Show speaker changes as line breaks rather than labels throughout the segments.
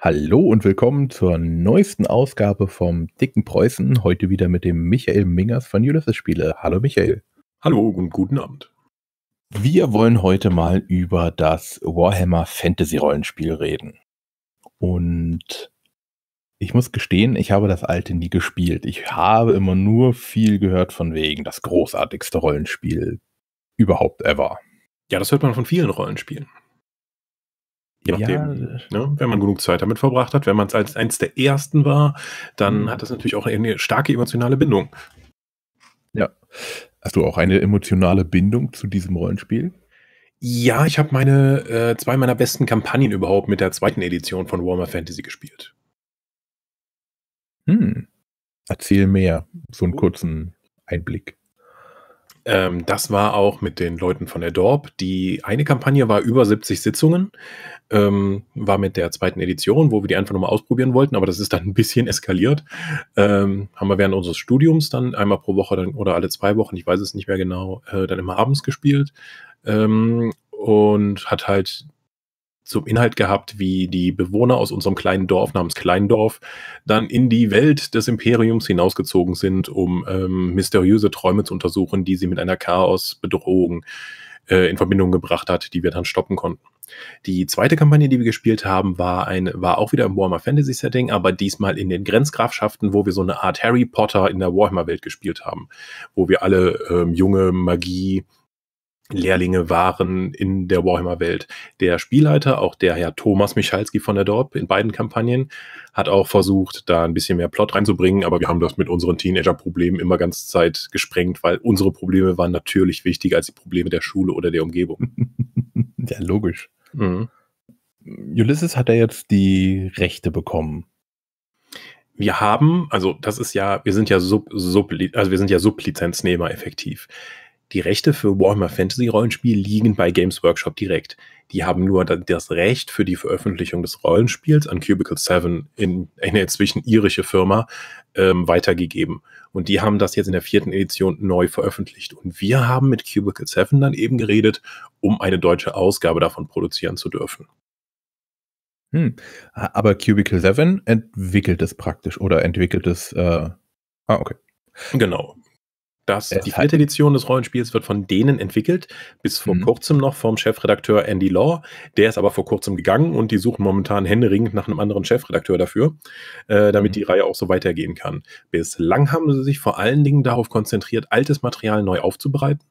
Hallo und willkommen zur neuesten Ausgabe vom Dicken Preußen. Heute wieder mit dem Michael Mingers von Ulysses Spiele. Hallo Michael. Hallo und guten Abend. Wir wollen heute mal über das Warhammer Fantasy Rollenspiel reden. Und ich muss gestehen, ich habe das alte nie gespielt. Ich habe immer nur viel gehört von wegen das großartigste Rollenspiel überhaupt ever.
Ja, das hört man von vielen Rollenspielen. Je nachdem, ja. ne, wenn man genug Zeit damit verbracht hat, wenn man es als eins der ersten war, dann mhm. hat das natürlich auch eine starke emotionale Bindung. Ja. Hast du auch eine emotionale Bindung zu diesem Rollenspiel? Ja, ich habe meine äh, zwei meiner besten Kampagnen überhaupt mit der zweiten Edition von Warhammer Fantasy gespielt. Hm. Erzähl mehr, so einen
kurzen Einblick.
Ähm, das war auch mit den Leuten von der Dorp. Die eine Kampagne war über 70 Sitzungen, ähm, war mit der zweiten Edition, wo wir die einfach nochmal ausprobieren wollten, aber das ist dann ein bisschen eskaliert. Ähm, haben wir während unseres Studiums dann einmal pro Woche dann, oder alle zwei Wochen, ich weiß es nicht mehr genau, äh, dann immer abends gespielt ähm, und hat halt zum Inhalt gehabt, wie die Bewohner aus unserem kleinen Dorf namens Kleindorf dann in die Welt des Imperiums hinausgezogen sind, um ähm, mysteriöse Träume zu untersuchen, die sie mit einer Chaosbedrohung äh, in Verbindung gebracht hat, die wir dann stoppen konnten. Die zweite Kampagne, die wir gespielt haben, war, ein, war auch wieder im Warhammer Fantasy Setting, aber diesmal in den Grenzgrafschaften, wo wir so eine Art Harry Potter in der Warhammer Welt gespielt haben, wo wir alle ähm, junge Magie Lehrlinge waren in der Warhammer-Welt. Der Spielleiter, auch der Herr Thomas Michalski von der Dorp in beiden Kampagnen, hat auch versucht, da ein bisschen mehr Plot reinzubringen, aber wir haben das mit unseren Teenager-Problemen immer ganz Zeit gesprengt, weil unsere Probleme waren natürlich wichtiger als die Probleme der Schule oder der Umgebung.
ja, logisch. Mhm. Ulysses hat er jetzt die Rechte bekommen
wir haben, also das ist ja, wir sind ja Sub, Sub also wir sind ja Sublizenznehmer effektiv. Die Rechte für Warhammer Fantasy Rollenspiel liegen bei Games Workshop direkt. Die haben nur das Recht für die Veröffentlichung des Rollenspiels an Cubicle 7 in eine inzwischen irische Firma ähm, weitergegeben. Und die haben das jetzt in der vierten Edition neu veröffentlicht. Und wir haben mit Cubicle 7 dann eben geredet, um eine deutsche Ausgabe davon produzieren zu dürfen.
Hm. Aber Cubicle 7 entwickelt es praktisch oder entwickelt es. Äh ah, okay.
Genau. Das, äh, die halt. vierte Edition des Rollenspiels wird von denen entwickelt, bis vor mhm. kurzem noch vom Chefredakteur Andy Law. Der ist aber vor kurzem gegangen und die suchen momentan händeringend nach einem anderen Chefredakteur dafür, äh, damit mhm. die Reihe auch so weitergehen kann. Bislang haben sie sich vor allen Dingen darauf konzentriert, altes Material neu aufzubereiten.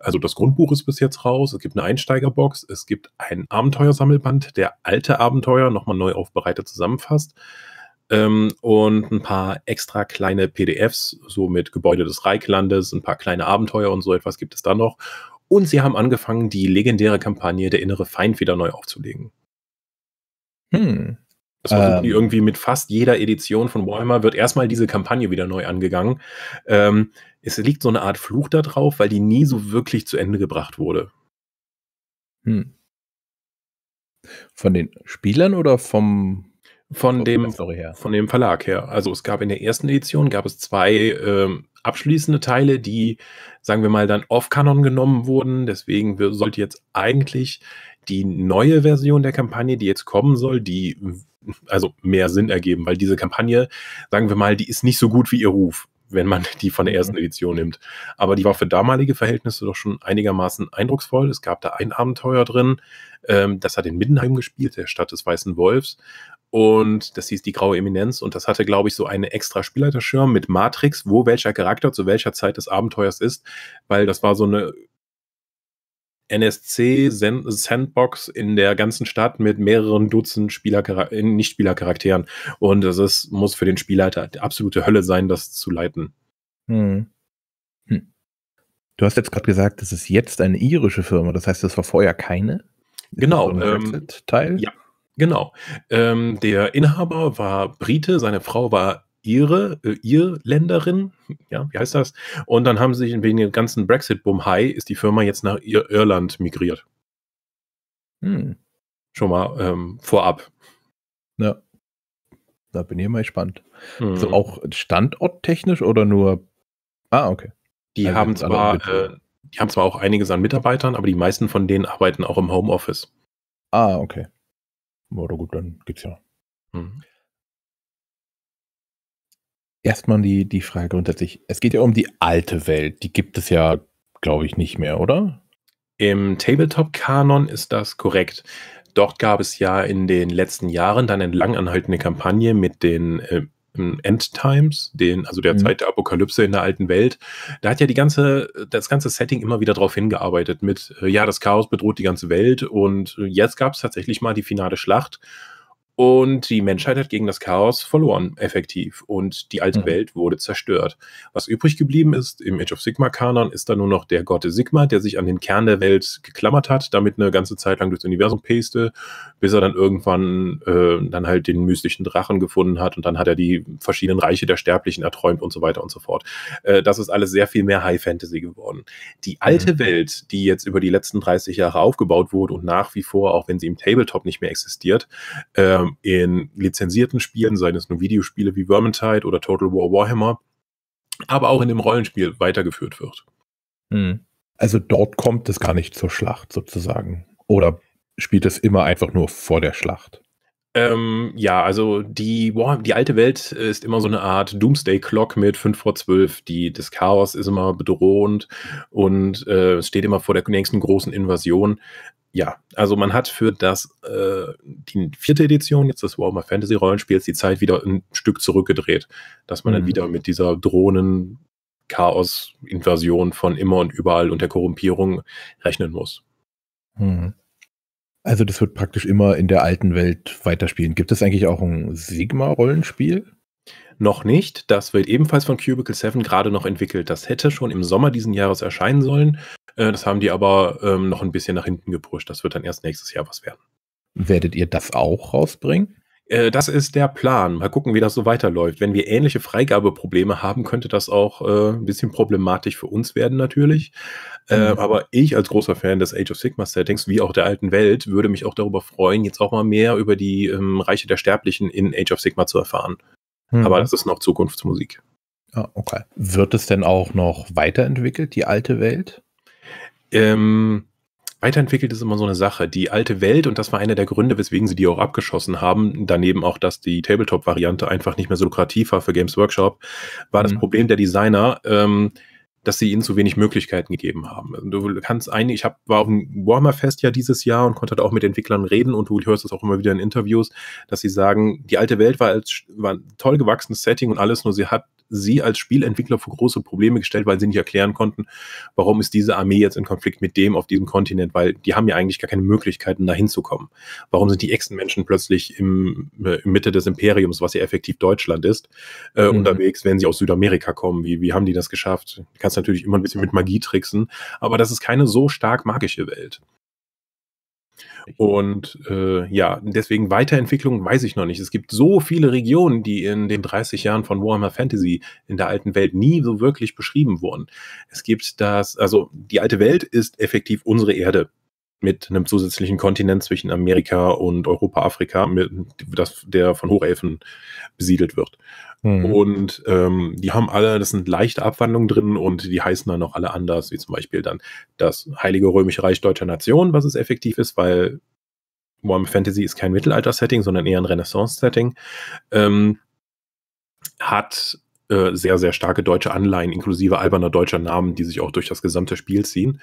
Also das Grundbuch ist bis jetzt raus, es gibt eine Einsteigerbox, es gibt ein Abenteuersammelband, der alte Abenteuer nochmal neu aufbereitet zusammenfasst ähm, und ein paar extra kleine PDFs, so mit Gebäude des Reiklandes, ein paar kleine Abenteuer und so etwas gibt es da noch. Und sie haben angefangen, die legendäre Kampagne Der innere Feind wieder neu aufzulegen. Hm. Das war ähm. irgendwie mit fast jeder Edition von Warhammer wird erstmal diese Kampagne wieder neu angegangen. Ähm, es liegt so eine Art Fluch da drauf, weil die nie so wirklich zu Ende gebracht wurde.
Hm. Von den Spielern oder vom
von dem, sorry, von dem Verlag her. Also es gab in der ersten Edition gab es zwei ähm, abschließende Teile, die, sagen wir mal, dann off-Kanon genommen wurden. Deswegen sollte jetzt eigentlich die neue Version der Kampagne, die jetzt kommen soll, die also mehr Sinn ergeben, weil diese Kampagne, sagen wir mal, die ist nicht so gut wie ihr Ruf, wenn man die von der mhm. ersten Edition nimmt. Aber die war für damalige Verhältnisse doch schon einigermaßen eindrucksvoll. Es gab da ein Abenteuer drin, ähm, das hat in Middenheim gespielt, der Stadt des Weißen Wolfs. Und das hieß die graue Eminenz. Und das hatte, glaube ich, so einen extra Spielleiterschirm mit Matrix, wo welcher Charakter zu welcher Zeit des Abenteuers ist, weil das war so eine NSC-Sandbox in der ganzen Stadt mit mehreren Dutzend äh, Nicht-Spieler-Charakteren. Und das muss für den Spielleiter absolute Hölle sein, das zu leiten. Hm. Hm.
Du hast jetzt gerade gesagt, das ist jetzt eine irische Firma. Das heißt, das war vorher keine? Ist genau. Ähm,
Teil? Ja, Genau. Ähm, der Inhaber war Brite, seine Frau war ihre äh, Irländerin, ja, wie heißt das? Und dann haben sie sich wegen dem ganzen Brexit-Boom-High ist die Firma jetzt nach Ir Irland migriert. Hm. Schon mal ähm, vorab. Ja. Da bin ich mal gespannt. Hm. Also mhm. auch standorttechnisch oder nur? Ah, okay. Die also haben zwar, äh, die haben zwar auch einiges an Mitarbeitern, aber die meisten von denen arbeiten auch im Homeoffice. Ah, okay. Oder gut, dann geht's ja.
Mhm. Erstmal die, die Frage grundsätzlich. Es
geht ja um die alte Welt. Die gibt es ja, glaube ich, nicht mehr, oder? Im Tabletop-Kanon ist das korrekt. Dort gab es ja in den letzten Jahren dann eine langanhaltende Kampagne mit den äh, Endtimes, den, also der mhm. Zeit der Apokalypse in der alten Welt, da hat ja die ganze, das ganze Setting immer wieder darauf hingearbeitet mit, äh, ja, das Chaos bedroht die ganze Welt und äh, jetzt gab es tatsächlich mal die finale Schlacht und die Menschheit hat gegen das Chaos verloren, effektiv. Und die alte mhm. Welt wurde zerstört. Was übrig geblieben ist im Age of Sigma-Kanon, ist dann nur noch der Gott Sigma, der sich an den Kern der Welt geklammert hat, damit eine ganze Zeit lang durchs Universum peste, bis er dann irgendwann äh, dann halt den mystischen Drachen gefunden hat und dann hat er die verschiedenen Reiche der Sterblichen erträumt und so weiter und so fort. Äh, das ist alles sehr viel mehr High Fantasy geworden. Die alte mhm. Welt, die jetzt über die letzten 30 Jahre aufgebaut wurde und nach wie vor, auch wenn sie im Tabletop nicht mehr existiert, äh, ähm, in lizenzierten Spielen, seien es nur Videospiele wie Vermintide oder Total War Warhammer, aber auch in dem Rollenspiel weitergeführt wird. Hm. Also dort kommt es gar nicht zur Schlacht sozusagen. Oder spielt es immer einfach nur vor der Schlacht? Ähm, ja, also die, die alte Welt ist immer so eine Art Doomsday-Clock mit 5 vor 12. Die, das Chaos ist immer bedrohend und äh, steht immer vor der nächsten großen Invasion ja, also man hat für das äh, die vierte Edition jetzt des Warhammer Fantasy Rollenspiels die Zeit wieder ein Stück zurückgedreht, dass man mhm. dann wieder mit dieser Drohnen Chaos Invasion von immer und überall und der Korrumpierung rechnen muss.
Mhm. Also das wird praktisch immer in der alten Welt weiterspielen. Gibt es eigentlich auch
ein Sigma Rollenspiel? Noch nicht. Das wird ebenfalls von Cubicle 7 gerade noch entwickelt. Das hätte schon im Sommer diesen Jahres erscheinen sollen. Äh, das haben die aber ähm, noch ein bisschen nach hinten gepusht. Das wird dann erst nächstes Jahr was werden.
Werdet ihr das auch rausbringen?
Äh, das ist der Plan. Mal gucken, wie das so weiterläuft. Wenn wir ähnliche Freigabeprobleme haben, könnte das auch äh, ein bisschen problematisch für uns werden, natürlich. Äh, mhm. Aber ich als großer Fan des Age of Sigma Settings, wie auch der alten Welt, würde mich auch darüber freuen, jetzt auch mal mehr über die ähm, Reiche der Sterblichen in Age of Sigma zu erfahren. Mhm. Aber das ist noch Zukunftsmusik. Ah, okay. Wird es denn auch noch weiterentwickelt, die alte Welt? Ähm, weiterentwickelt ist immer so eine Sache. Die alte Welt, und das war einer der Gründe, weswegen sie die auch abgeschossen haben, daneben auch, dass die Tabletop-Variante einfach nicht mehr so lukrativ war für Games Workshop, war mhm. das Problem der Designer. Ähm, dass sie ihnen zu wenig Möglichkeiten gegeben haben. Du kannst einige, ich hab, war auf dem Warmer fest ja dieses Jahr und konnte da auch mit Entwicklern reden und du hörst das auch immer wieder in Interviews, dass sie sagen, die alte Welt war, als, war ein toll gewachsenes Setting und alles, nur sie hat sie als Spielentwickler vor große Probleme gestellt, weil sie nicht erklären konnten, warum ist diese Armee jetzt in Konflikt mit dem auf diesem Kontinent, weil die haben ja eigentlich gar keine Möglichkeiten, da hinzukommen. Warum sind die Echsenmenschen plötzlich im, äh, Mitte des Imperiums, was ja effektiv Deutschland ist, äh, mhm. unterwegs, wenn sie aus Südamerika kommen? Wie, wie haben die das geschafft? Du kannst natürlich immer ein bisschen mit Magie tricksen, aber das ist keine so stark magische Welt. Und äh, ja, deswegen Weiterentwicklung weiß ich noch nicht. Es gibt so viele Regionen, die in den 30 Jahren von Warhammer Fantasy in der alten Welt nie so wirklich beschrieben wurden. Es gibt das, also die alte Welt ist effektiv unsere Erde mit einem zusätzlichen Kontinent zwischen Amerika und Europa, Afrika, mit, das, der von Hochelfen besiedelt wird. Mhm. Und ähm, die haben alle, das sind leichte Abwandlungen drin und die heißen dann auch alle anders, wie zum Beispiel dann das Heilige Römische Reich Deutscher Nation, was es effektiv ist, weil Warhammer Fantasy ist kein Mittelalter-Setting, sondern eher ein Renaissance-Setting. Ähm, hat äh, sehr, sehr starke deutsche Anleihen, inklusive alberner deutscher Namen, die sich auch durch das gesamte Spiel ziehen.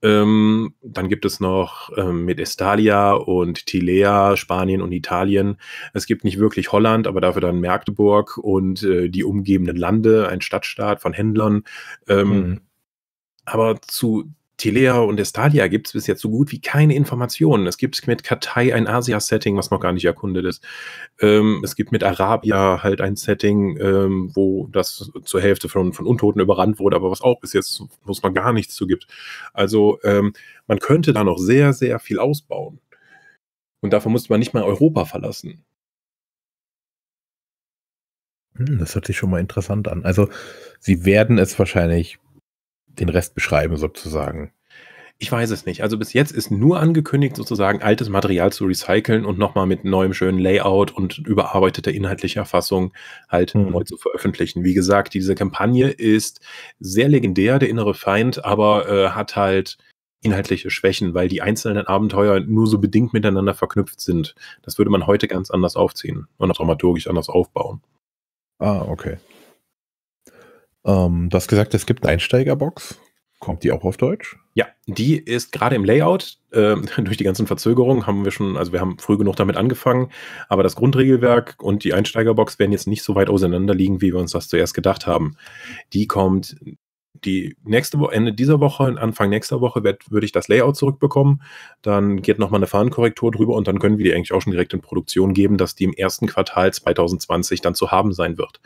Ähm, dann gibt es noch ähm, mit Estalia und Tilea, Spanien und Italien. Es gibt nicht wirklich Holland, aber dafür dann Magdeburg und äh, die umgebenden Lande, ein Stadtstaat von Händlern. Ähm, mhm. Aber zu, Telea und Estadia gibt es bis jetzt so gut wie keine Informationen. Es gibt mit Katai ein Asia-Setting, was noch gar nicht erkundet ist. Ähm, es gibt mit Arabia halt ein Setting, ähm, wo das zur Hälfte von, von Untoten überrannt wurde, aber was auch bis jetzt, wo es noch gar nichts zu gibt. Also ähm, man könnte da noch sehr, sehr viel ausbauen. Und davon musste man nicht mal Europa verlassen. Hm, das hört sich schon mal interessant an. Also sie werden es wahrscheinlich den Rest beschreiben sozusagen. Ich weiß es nicht. Also bis jetzt ist nur angekündigt, sozusagen altes Material zu recyceln und nochmal mit neuem schönen Layout und überarbeiteter inhaltlicher Fassung halt mhm. neu zu veröffentlichen. Wie gesagt, diese Kampagne ist sehr legendär, der innere Feind, aber äh, hat halt inhaltliche Schwächen, weil die einzelnen Abenteuer nur so bedingt miteinander verknüpft sind. Das würde man heute ganz anders aufziehen und auch dramaturgisch anders aufbauen. Ah, okay. Ähm, du hast gesagt, es gibt eine Einsteigerbox. Kommt die auch auf Deutsch? Ja, die ist gerade im Layout. Äh, durch die ganzen Verzögerungen haben wir schon, also wir haben früh genug damit angefangen, aber das Grundregelwerk und die Einsteigerbox werden jetzt nicht so weit auseinander liegen, wie wir uns das zuerst gedacht haben. Die kommt die nächste Woche, Ende dieser Woche, Anfang nächster Woche werd, würde ich das Layout zurückbekommen. Dann geht nochmal eine Fahnenkorrektur drüber und dann können wir die eigentlich auch schon direkt in Produktion geben, dass die im ersten Quartal 2020 dann zu haben sein wird.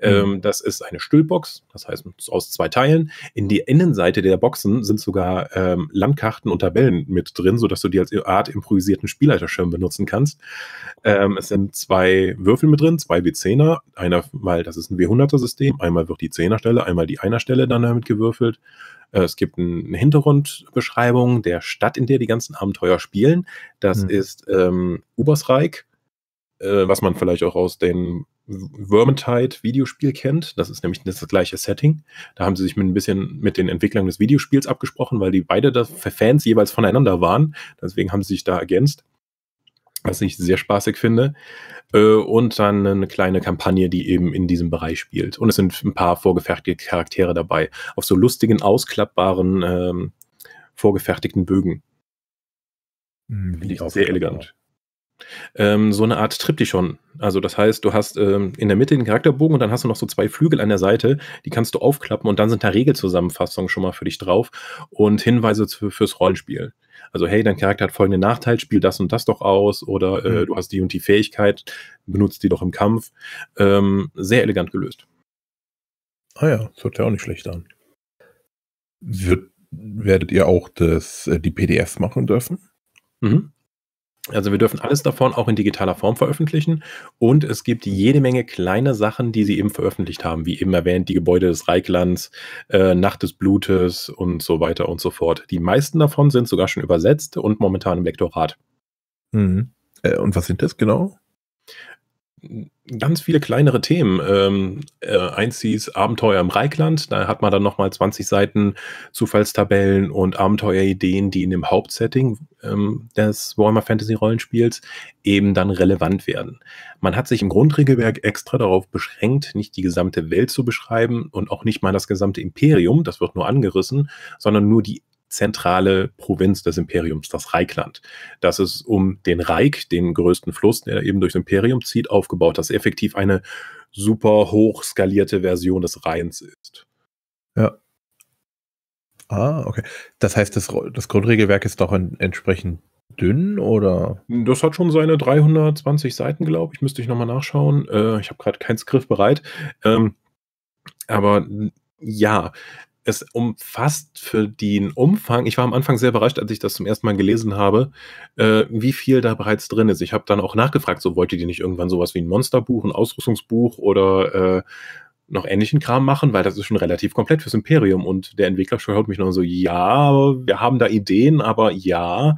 Mhm. Ähm, das ist eine Stüllbox, das heißt aus zwei Teilen. In die Innenseite der Boxen sind sogar ähm, Landkarten und Tabellen mit drin, sodass du die als Art improvisierten Spielleiterschirm benutzen kannst. Ähm, es sind zwei Würfel mit drin, zwei W10er. Einer, weil das ist ein W100er-System. Einmal wird die 10er-Stelle, einmal die 1er-Stelle dann ähm, damit gewürfelt. Äh, es gibt eine Hintergrundbeschreibung der Stadt, in der die ganzen Abenteuer spielen. Das mhm. ist ähm, Ubersreich, äh, was man vielleicht auch aus dem Vermintide-Videospiel kennt. Das ist nämlich das, das gleiche Setting. Da haben sie sich mit ein bisschen mit den Entwicklern des Videospiels abgesprochen, weil die beide das Fans jeweils voneinander waren. Deswegen haben sie sich da ergänzt was ich sehr spaßig finde. Äh, und dann eine kleine Kampagne, die eben in diesem Bereich spielt. Und es sind ein paar vorgefertigte Charaktere dabei. Auf so lustigen, ausklappbaren, ähm, vorgefertigten Bögen. Hm, finde ich auch sehr elegant. Ähm, so eine Art Triptychon. Also das heißt, du hast ähm, in der Mitte den Charakterbogen und dann hast du noch so zwei Flügel an der Seite, die kannst du aufklappen und dann sind da Regelzusammenfassungen schon mal für dich drauf und Hinweise zu, fürs Rollenspiel. Also, hey, dein Charakter hat folgenden Nachteil, spiel das und das doch aus oder äh, mhm. du hast die und die Fähigkeit, benutzt die doch im Kampf. Ähm, sehr elegant gelöst. Ah ja, das hört ja auch nicht schlecht an. Wird, werdet ihr auch das, äh, die PDFs machen dürfen? Mhm. Also wir dürfen alles davon auch in digitaler Form veröffentlichen und es gibt jede Menge kleine Sachen, die sie eben veröffentlicht haben, wie eben erwähnt, die Gebäude des Reichlands, äh, Nacht des Blutes und so weiter und so fort. Die meisten davon sind sogar schon übersetzt und momentan im Lektorat. Mhm. Äh, und was sind das genau? ganz viele kleinere Themen. Ähm, äh, eins hieß Abenteuer im Reichland. da hat man dann nochmal 20 Seiten Zufallstabellen und Abenteuerideen, die in dem Hauptsetting ähm, des Warhammer Fantasy Rollenspiels eben dann relevant werden. Man hat sich im Grundregelwerk extra darauf beschränkt, nicht die gesamte Welt zu beschreiben und auch nicht mal das gesamte Imperium, das wird nur angerissen, sondern nur die zentrale Provinz des Imperiums, das Reichland. Das ist um den Reich, den größten Fluss, der eben durchs Imperium zieht, aufgebaut, das effektiv eine super hoch skalierte Version des Rheins ist.
Ja, Ah, okay. Das heißt, das, das Grundregelwerk ist doch in, entsprechend dünn oder?
Das hat schon seine 320 Seiten, glaube ich. Müsste ich nochmal nachschauen. Äh, ich habe gerade keinen Griff bereit. Ähm, aber ja, es umfasst für den Umfang, ich war am Anfang sehr überrascht, als ich das zum ersten Mal gelesen habe, äh, wie viel da bereits drin ist. Ich habe dann auch nachgefragt, so wollt ihr die nicht irgendwann sowas wie ein Monsterbuch, ein Ausrüstungsbuch oder äh, noch ähnlichen Kram machen, weil das ist schon relativ komplett fürs Imperium. Und der Entwickler schaut mich noch so, ja, wir haben da Ideen, aber ja.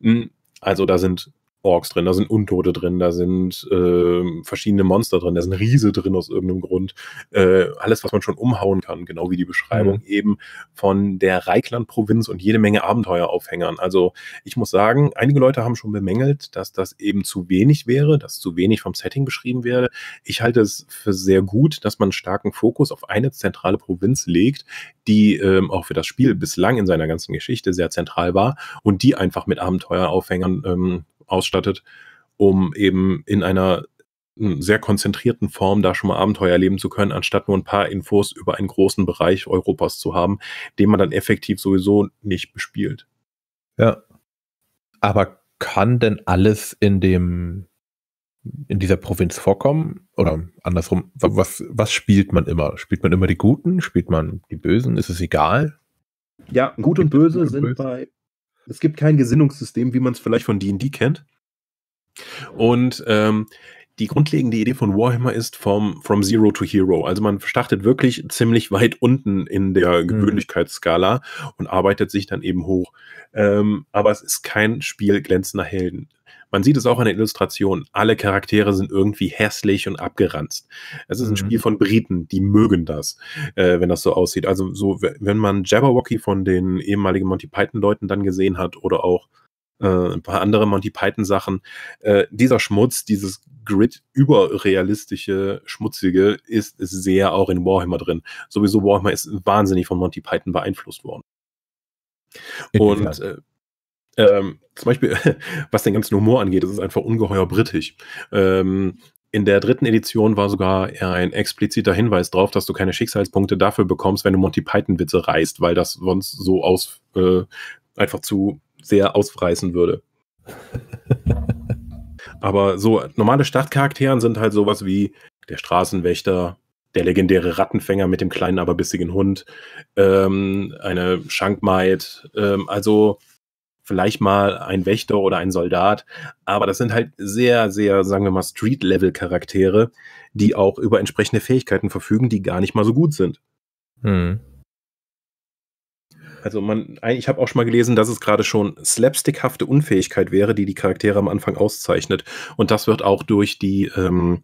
Hm, also da sind Orks drin, da sind Untote drin, da sind äh, verschiedene Monster drin, da sind Riese drin aus irgendeinem Grund. Äh, alles, was man schon umhauen kann, genau wie die Beschreibung mhm. eben von der Reikland-Provinz und jede Menge Abenteueraufhängern. Also ich muss sagen, einige Leute haben schon bemängelt, dass das eben zu wenig wäre, dass zu wenig vom Setting beschrieben werde. Ich halte es für sehr gut, dass man starken Fokus auf eine zentrale Provinz legt, die ähm, auch für das Spiel bislang in seiner ganzen Geschichte sehr zentral war und die einfach mit Abenteueraufhängern ähm, ausstattet, um eben in einer hm, sehr konzentrierten Form da schon mal Abenteuer erleben zu können, anstatt nur ein paar Infos über einen großen Bereich Europas zu haben, den man dann effektiv sowieso nicht bespielt.
Ja. Aber kann denn alles in dem in dieser
Provinz vorkommen? Oder andersrum, was, was spielt man immer? Spielt man immer die Guten? Spielt man die Bösen? Ist es egal? Ja, Gut und Böse, und Böse sind bei es gibt kein Gesinnungssystem, wie man es vielleicht von D&D kennt. Und ähm, die grundlegende Idee von Warhammer ist vom from Zero to Hero. Also man startet wirklich ziemlich weit unten in der mhm. Gewöhnlichkeitsskala und arbeitet sich dann eben hoch. Ähm, aber es ist kein Spiel glänzender Helden. Man sieht es auch an der Illustration. Alle Charaktere sind irgendwie hässlich und abgeranzt. Es ist ein mhm. Spiel von Briten, die mögen das, äh, wenn das so aussieht. Also so, wenn man Jabberwocky von den ehemaligen Monty Python-Leuten dann gesehen hat oder auch äh, ein paar andere Monty Python-Sachen, äh, dieser Schmutz, dieses Grid überrealistische, schmutzige, ist, ist sehr auch in Warhammer drin. Sowieso Warhammer ist wahnsinnig von Monty Python beeinflusst worden. Und äh, ähm, zum Beispiel, was den ganzen Humor angeht, das ist einfach ungeheuer britisch. Ähm, in der dritten Edition war sogar ein expliziter Hinweis darauf, dass du keine Schicksalspunkte dafür bekommst, wenn du Monty Python-Witze reißt, weil das sonst so aus, äh, einfach zu sehr ausreißen würde. Aber so normale Stadtcharakteren sind halt sowas wie der Straßenwächter, der legendäre Rattenfänger mit dem kleinen, aber bissigen Hund, ähm, eine Schankmaid, ähm, also vielleicht mal ein Wächter oder ein Soldat, aber das sind halt sehr, sehr, sagen wir mal, Street-Level-Charaktere, die auch über entsprechende Fähigkeiten verfügen, die gar nicht mal so gut sind. Hm. Also man, ich habe auch schon mal gelesen, dass es gerade schon slapstickhafte Unfähigkeit wäre, die die Charaktere am Anfang auszeichnet. Und das wird auch durch die ähm,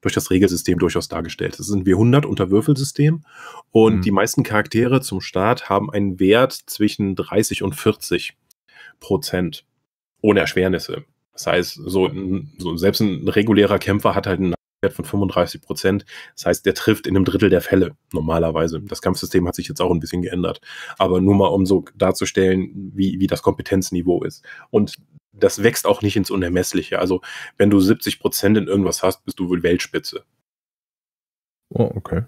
durch das Regelsystem durchaus dargestellt. Es sind wir 100 unter Würfelsystem und mhm. die meisten Charaktere zum Start haben einen Wert zwischen 30 und 40. Prozent ohne Erschwernisse. Das heißt, so, so selbst ein regulärer Kämpfer hat halt einen Wert von 35 Prozent. Das heißt, der trifft in einem Drittel der Fälle normalerweise. Das Kampfsystem hat sich jetzt auch ein bisschen geändert. Aber nur mal, um so darzustellen, wie, wie das Kompetenzniveau ist. Und das wächst auch nicht ins Unermessliche. Also, wenn du 70 Prozent in irgendwas hast, bist du wohl Weltspitze. Oh, okay.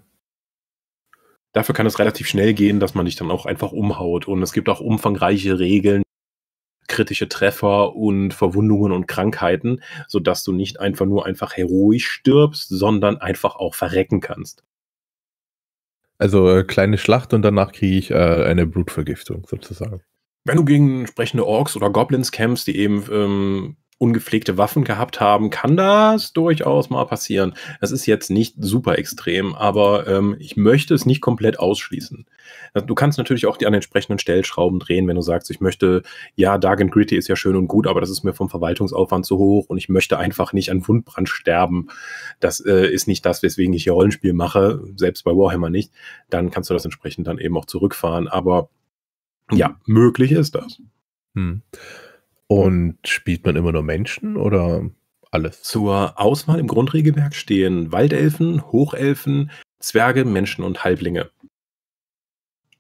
Dafür kann es relativ schnell gehen, dass man dich dann auch einfach umhaut. Und es gibt auch umfangreiche Regeln, kritische Treffer und Verwundungen und Krankheiten, sodass du nicht einfach nur einfach heroisch stirbst, sondern einfach auch verrecken kannst.
Also äh, kleine Schlacht und danach kriege ich äh, eine Blutvergiftung sozusagen.
Wenn du gegen entsprechende Orks oder Goblins kämpfst, die eben ähm, ungepflegte Waffen gehabt haben, kann das durchaus mal passieren. Das ist jetzt nicht super extrem, aber ähm, ich möchte es nicht komplett ausschließen. Also, du kannst natürlich auch die an entsprechenden Stellschrauben drehen, wenn du sagst, ich möchte, ja, Dark and Gritty ist ja schön und gut, aber das ist mir vom Verwaltungsaufwand zu hoch und ich möchte einfach nicht an Wundbrand sterben. Das äh, ist nicht das, weswegen ich hier Rollenspiel mache, selbst bei Warhammer nicht. Dann kannst du das entsprechend dann eben auch zurückfahren. Aber ja, möglich ist das. Hm. Und spielt man immer nur Menschen oder alles? Zur Auswahl im Grundregelwerk stehen Waldelfen, Hochelfen, Zwerge, Menschen und Halblinge.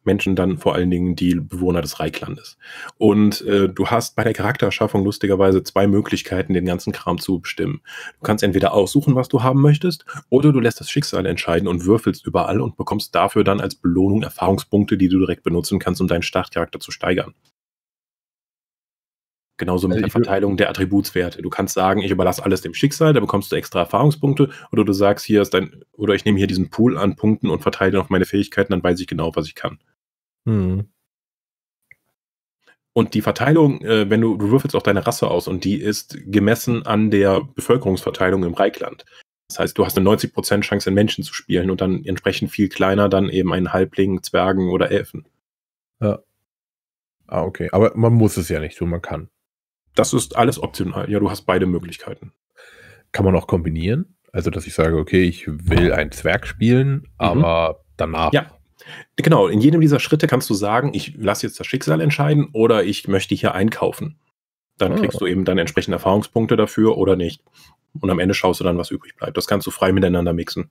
Menschen dann vor allen Dingen die Bewohner des Reiklandes. Und äh, du hast bei der Charakterschaffung lustigerweise zwei Möglichkeiten, den ganzen Kram zu bestimmen. Du kannst entweder aussuchen, was du haben möchtest, oder du lässt das Schicksal entscheiden und würfelst überall und bekommst dafür dann als Belohnung Erfahrungspunkte, die du direkt benutzen kannst, um deinen Startcharakter zu steigern. Genauso mit also der Verteilung der Attributswerte. Du kannst sagen, ich überlasse alles dem Schicksal, da bekommst du extra Erfahrungspunkte, oder du sagst, hier ist dein, oder ich nehme hier diesen Pool an Punkten und verteile noch meine Fähigkeiten, dann weiß ich genau, was ich kann. Hm. Und die Verteilung, äh, wenn du, du würfelst auch deine Rasse aus und die ist gemessen an der Bevölkerungsverteilung im Reichland. Das heißt, du hast eine 90% Chance, einen Menschen zu spielen und dann entsprechend viel kleiner dann eben einen Halbling, Zwergen oder Elfen. Ja. Ah, okay. Aber man muss es ja nicht tun, man kann das ist alles optional. Ja, du hast beide Möglichkeiten. Kann man auch kombinieren? Also, dass ich sage, okay, ich will einen Zwerg spielen, mhm. aber mhm. danach. Ja. Genau, in jedem dieser Schritte kannst du sagen, ich lasse jetzt das Schicksal entscheiden oder ich möchte hier einkaufen. Dann ah. kriegst du eben dann entsprechende Erfahrungspunkte dafür oder nicht. Und am Ende schaust du dann, was übrig bleibt. Das kannst du frei miteinander mixen.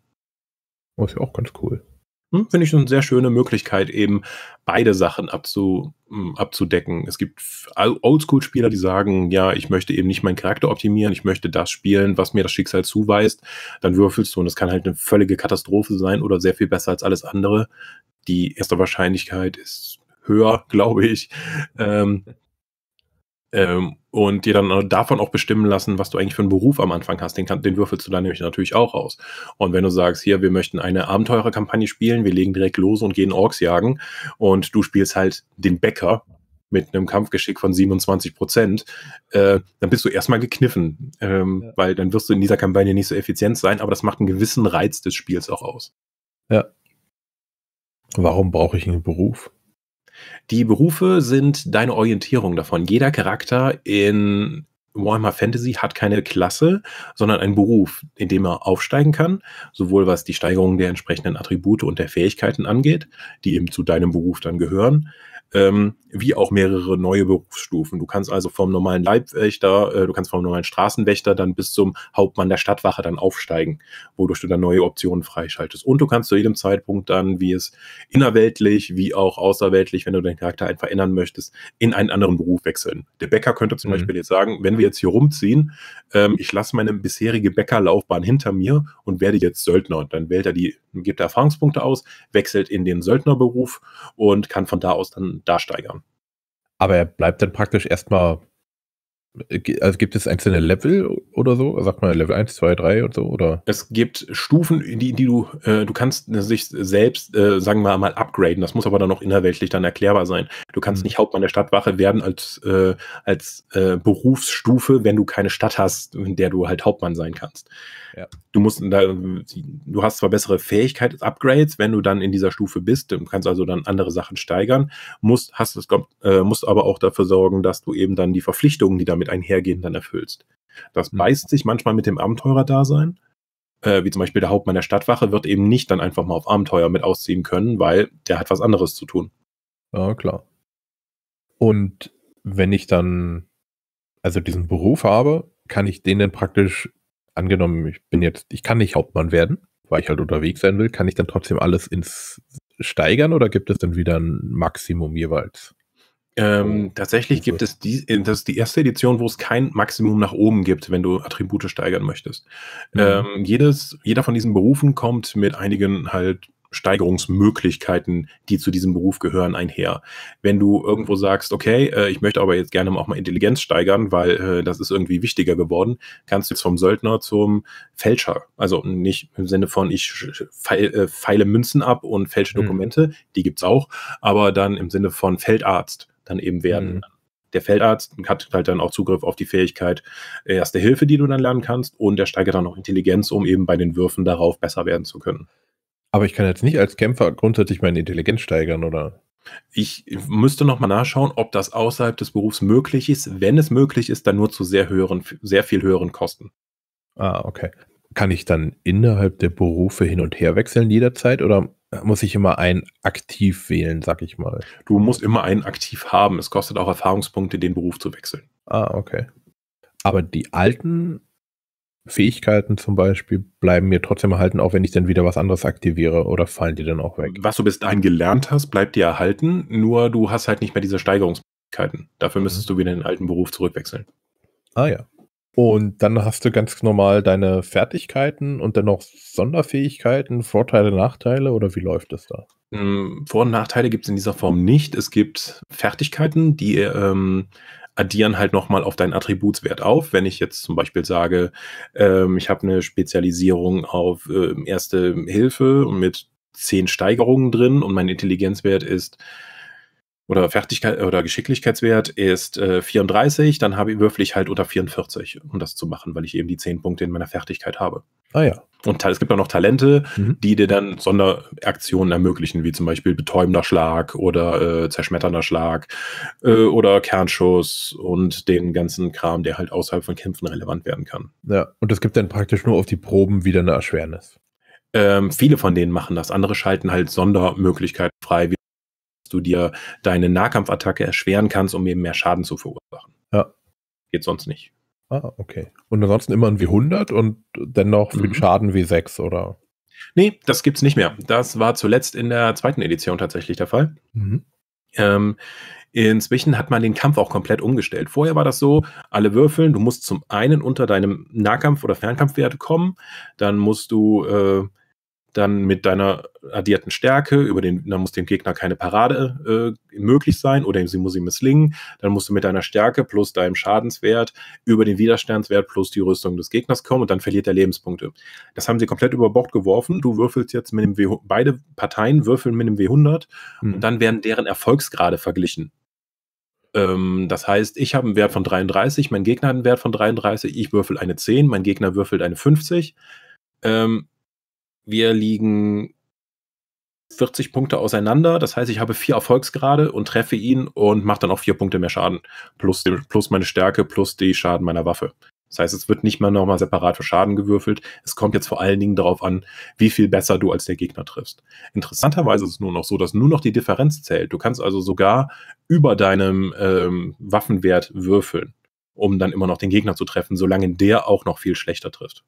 Das oh, ist ja auch ganz cool. Hm, finde ich eine sehr schöne Möglichkeit, eben beide Sachen abzu, hm, abzudecken. Es gibt Oldschool-Spieler, die sagen, ja, ich möchte eben nicht meinen Charakter optimieren, ich möchte das spielen, was mir das Schicksal zuweist. Dann würfelst du und es kann halt eine völlige Katastrophe sein oder sehr viel besser als alles andere. Die erste Wahrscheinlichkeit ist höher, glaube ich. Ähm, ähm, und dir dann davon auch bestimmen lassen, was du eigentlich für einen Beruf am Anfang hast. Den, den würfelst du dann nämlich natürlich auch aus. Und wenn du sagst, hier, wir möchten eine Abenteurerkampagne spielen, wir legen direkt los und gehen Orks jagen und du spielst halt den Bäcker mit einem Kampfgeschick von 27 Prozent, äh, dann bist du erstmal gekniffen, ähm, ja. weil dann wirst du in dieser Kampagne nicht so effizient sein, aber das macht einen gewissen Reiz des Spiels auch aus. Ja. Warum brauche ich einen Beruf? Die Berufe sind deine Orientierung davon. Jeder Charakter in Warhammer Fantasy hat keine Klasse, sondern einen Beruf, in dem er aufsteigen kann, sowohl was die Steigerung der entsprechenden Attribute und der Fähigkeiten angeht, die eben zu deinem Beruf dann gehören, ähm, wie auch mehrere neue Berufsstufen. Du kannst also vom normalen Leibwächter, äh, du kannst vom normalen Straßenwächter dann bis zum Hauptmann der Stadtwache dann aufsteigen, wodurch du dann neue Optionen freischaltest. Und du kannst zu jedem Zeitpunkt dann, wie es innerweltlich, wie auch außerweltlich, wenn du deinen Charakter einfach ändern möchtest, in einen anderen Beruf wechseln. Der Bäcker könnte zum mhm. Beispiel jetzt sagen, wenn wir jetzt hier rumziehen, ähm, ich lasse meine bisherige Bäckerlaufbahn hinter mir und werde jetzt Söldner. dann wählt er die, gibt er Erfahrungspunkte aus, wechselt in den Söldnerberuf und kann von da aus dann da steigern. Aber er bleibt dann praktisch erstmal also gibt es einzelne Level oder so? Sagt man Level 1, 2, 3 und so? Oder? Es gibt Stufen, die, die du, äh, du kannst sich selbst, äh, sagen wir mal, upgraden. Das muss aber dann noch innerweltlich dann erklärbar sein. Du kannst mhm. nicht Hauptmann der Stadtwache werden als, äh, als äh, Berufsstufe, wenn du keine Stadt hast, in der du halt Hauptmann sein kannst. Ja. Du musst da, du hast zwar bessere des upgrades wenn du dann in dieser Stufe bist, du kannst also dann andere Sachen steigern, musst, hast es, äh, musst aber auch dafür sorgen, dass du eben dann die Verpflichtungen, die damit damit einhergehend dann erfüllst. Das mhm. beißt sich manchmal mit dem Abenteurer-Dasein. Äh, wie zum Beispiel der Hauptmann der Stadtwache wird eben nicht dann einfach mal auf Abenteuer mit ausziehen können, weil der hat was anderes zu tun. Ja, klar. Und wenn ich dann also diesen Beruf habe, kann ich den denn praktisch, angenommen, ich bin jetzt, ich kann nicht Hauptmann werden, weil ich halt unterwegs sein will, kann ich dann trotzdem alles ins Steigern oder gibt es dann wieder ein Maximum jeweils? Ähm, oh, tatsächlich gibt es die, äh, das ist die erste Edition, wo es kein Maximum nach oben gibt, wenn du Attribute steigern möchtest. Mhm. Ähm, jedes, jeder von diesen Berufen kommt mit einigen halt Steigerungsmöglichkeiten, die zu diesem Beruf gehören, einher. Wenn du irgendwo sagst, okay, äh, ich möchte aber jetzt gerne auch mal Intelligenz steigern, weil äh, das ist irgendwie wichtiger geworden, kannst du jetzt vom Söldner zum Fälscher, also nicht im Sinne von ich äh, feile Münzen ab und fälsche mhm. Dokumente, mhm. die gibt's auch, aber dann im Sinne von Feldarzt dann eben werden. Mhm. Der Feldarzt hat halt dann auch Zugriff auf die Fähigkeit äh, Erste Hilfe, die du dann lernen kannst, und er steigert dann auch Intelligenz, um eben bei den Würfen darauf besser werden zu können. Aber ich kann jetzt nicht als Kämpfer grundsätzlich meine Intelligenz steigern, oder? Ich müsste nochmal nachschauen, ob das außerhalb des Berufs möglich ist. Wenn es möglich ist, dann nur zu sehr höheren, sehr viel höheren Kosten. Ah, okay. Kann ich dann innerhalb der Berufe hin und her wechseln jederzeit oder muss ich immer einen aktiv wählen, sag ich mal. Du musst immer einen aktiv haben. Es kostet auch Erfahrungspunkte, den Beruf zu wechseln.
Ah, okay. Aber die alten Fähigkeiten zum Beispiel bleiben mir trotzdem erhalten, auch wenn ich dann wieder was anderes aktiviere oder fallen die dann auch weg? Was du bis dahin gelernt
hast, bleibt dir erhalten, nur du hast halt nicht mehr diese Steigerungsmöglichkeiten. Dafür müsstest mhm. du wieder in den alten Beruf zurückwechseln.
Ah ja. Und dann hast du ganz normal deine Fertigkeiten und dann noch Sonderfähigkeiten, Vorteile, Nachteile oder wie läuft das da? Hm, Vor-
und Nachteile gibt es in dieser Form nicht. Es gibt Fertigkeiten, die ähm, addieren halt nochmal auf deinen Attributswert auf. Wenn ich jetzt zum Beispiel sage, ähm, ich habe eine Spezialisierung auf äh, Erste Hilfe mit zehn Steigerungen drin und mein Intelligenzwert ist oder Fertigkeit oder Geschicklichkeitswert ist äh, 34, dann habe ich würfel halt unter 44, um das zu machen, weil ich eben die 10 Punkte in meiner Fertigkeit habe. Ah ja. Und es gibt auch noch Talente, mhm. die dir dann Sonderaktionen ermöglichen, wie zum Beispiel betäubender Schlag oder äh, zerschmetternder Schlag äh, oder Kernschuss und den ganzen Kram, der halt außerhalb von Kämpfen relevant werden kann. Ja, und es gibt dann praktisch nur auf die Proben wieder eine Erschwernis. Ähm, viele von denen machen das. Andere schalten halt Sondermöglichkeiten frei, wie du dir deine Nahkampfattacke erschweren kannst, um eben mehr Schaden zu verursachen. Ja. Geht sonst nicht. Ah, okay. Und ansonsten immer ein W100 und dennoch für mhm. den Schaden W6, oder? Nee, das gibt's nicht mehr. Das war zuletzt in der zweiten Edition tatsächlich der Fall. Mhm. Ähm, inzwischen hat man den Kampf auch komplett umgestellt. Vorher war das so, alle würfeln, du musst zum einen unter deinem Nahkampf- oder Fernkampfwert kommen, dann musst du äh, dann mit deiner addierten Stärke, über den, dann muss dem Gegner keine Parade äh, möglich sein oder sie muss ihm misslingen. Dann musst du mit deiner Stärke plus deinem Schadenswert über den Widerstandswert plus die Rüstung des Gegners kommen und dann verliert er Lebenspunkte. Das haben sie komplett über Bord geworfen. Du würfelst jetzt mit dem W, beide Parteien würfeln mit dem W100 mhm. und hm. dann werden deren Erfolgsgrade verglichen. Ähm, das heißt, ich habe einen Wert von 33, mein Gegner hat einen Wert von 33, ich würfel eine 10, mein Gegner würfelt eine 50. Ähm, wir liegen 40 Punkte auseinander. Das heißt, ich habe vier Erfolgsgrade und treffe ihn und mache dann auch vier Punkte mehr Schaden. Plus, dem, plus meine Stärke, plus die Schaden meiner Waffe. Das heißt, es wird nicht mehr nochmal separat für Schaden gewürfelt. Es kommt jetzt vor allen Dingen darauf an, wie viel besser du als der Gegner triffst. Interessanterweise ist es nur noch so, dass nur noch die Differenz zählt. Du kannst also sogar über deinem ähm, Waffenwert würfeln, um dann immer noch den Gegner zu treffen, solange der auch noch viel schlechter trifft.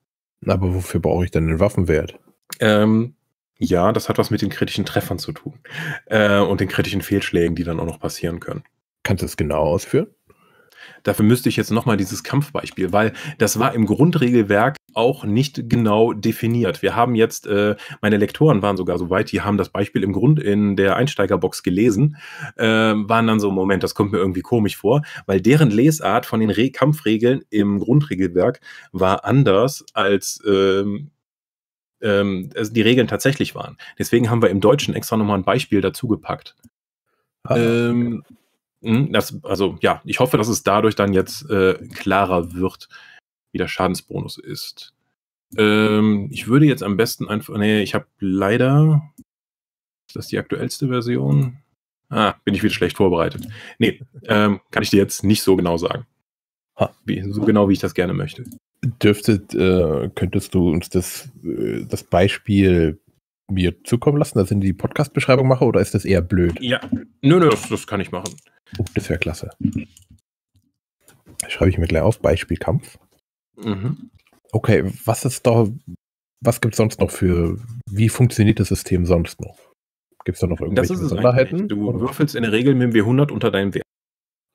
Aber wofür brauche ich denn den Waffenwert? Ähm, ja, das hat was mit den kritischen Treffern zu tun äh, und den kritischen Fehlschlägen, die dann auch noch passieren können. Kannst du das genau ausführen? Dafür müsste ich jetzt nochmal dieses Kampfbeispiel, weil das war im Grundregelwerk auch nicht genau definiert. Wir haben jetzt, äh, meine Lektoren waren sogar so weit, die haben das Beispiel im Grund in der Einsteigerbox gelesen, äh, waren dann so, Moment, das kommt mir irgendwie komisch vor, weil deren Lesart von den Re Kampfregeln im Grundregelwerk war anders als ähm, ähm, also die Regeln tatsächlich waren. Deswegen haben wir im Deutschen extra nochmal ein Beispiel dazu gepackt. Ah, ähm, hm, das, also ja, ich hoffe, dass es dadurch dann jetzt äh, klarer wird, wie der Schadensbonus ist. Ähm, ich würde jetzt am besten einfach. Nee, ich habe leider. Ist das die aktuellste
Version?
Ah, bin ich wieder schlecht vorbereitet. Nee, ähm, kann ich dir jetzt nicht so genau sagen. Wie, so genau, wie ich das gerne möchte.
Dürftet, äh, könntest du uns das, äh, das Beispiel mir zukommen lassen, dass ich in die Podcast-Beschreibung mache, oder ist das eher blöd?
Ja, nö, nö, das, das kann ich machen.
Oh, das wäre klasse.
Schreibe ich mir gleich auf, Beispielkampf. Mhm. Okay, was ist da, was gibt es sonst noch für, wie funktioniert das System sonst noch? Gibt es da noch irgendwelche Besonderheiten? Du würfelst in der Regel mit dem W100 unter deinem Wert.